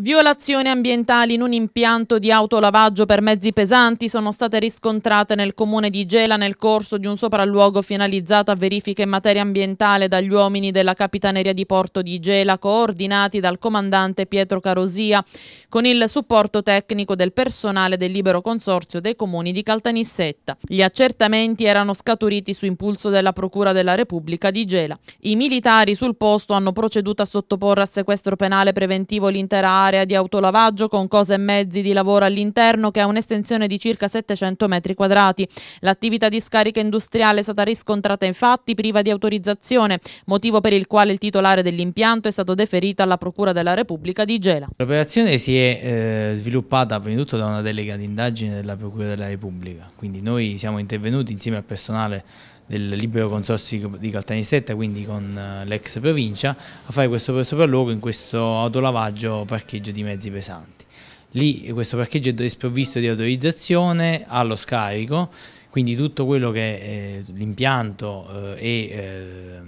Violazioni ambientali in un impianto di autolavaggio per mezzi pesanti sono state riscontrate nel comune di Gela nel corso di un sopralluogo finalizzato a verifiche in materia ambientale dagli uomini della Capitaneria di Porto di Gela coordinati dal comandante Pietro Carosia con il supporto tecnico del personale del libero consorzio dei comuni di Caltanissetta. Gli accertamenti erano scaturiti su impulso della Procura della Repubblica di Gela. I militari sul posto hanno proceduto a sottoporre a sequestro penale preventivo l'intera area area di autolavaggio con cose e mezzi di lavoro all'interno che ha un'estensione di circa 700 metri quadrati. L'attività di scarica industriale è stata riscontrata infatti priva di autorizzazione, motivo per il quale il titolare dell'impianto è stato deferito alla Procura della Repubblica di Gela. L'operazione si è eh, sviluppata prima di tutto da una delega di indagine della Procura della Repubblica, quindi noi siamo intervenuti insieme al personale del libero consorzio di Caltanissetta, quindi con eh, l'ex provincia, a fare questo sopralluogo in questo autolavaggio parcheggio di mezzi pesanti. Lì questo parcheggio è sprovvisto di autorizzazione allo scarico, quindi tutto quello che eh, l'impianto eh, e eh,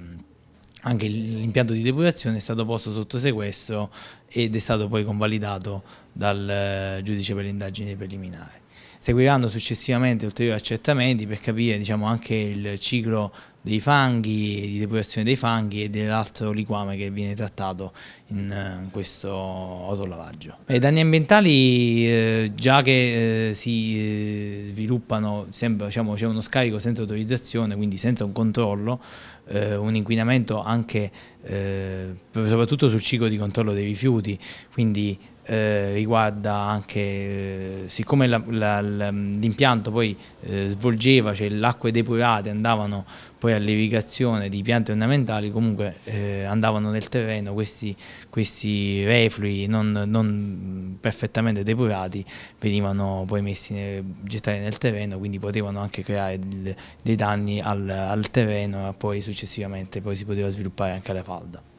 anche l'impianto di depurazione è stato posto sotto sequestro ed è stato poi convalidato dal eh, giudice per le indagini preliminari. Seguiranno successivamente ulteriori accertamenti per capire diciamo, anche il ciclo dei fanghi, di depurazione dei fanghi e dell'altro liquame che viene trattato in eh, questo autolavaggio. I danni ambientali eh, già che eh, si eh, sviluppano, sempre, diciamo, c'è uno scarico senza autorizzazione, quindi senza un controllo, eh, un inquinamento anche soprattutto sul ciclo di controllo dei rifiuti, rifiuti, quindi eh, riguarda anche, eh, siccome l'impianto poi eh, svolgeva, cioè le acque depurate andavano poi all'irrigazione di piante ornamentali, comunque eh, andavano nel terreno questi, questi reflui non, non, perfettamente depurati, venivano poi messi nel, gettati nel terreno, quindi potevano anche creare del, dei danni al, al terreno e poi successivamente poi si poteva sviluppare anche la falda.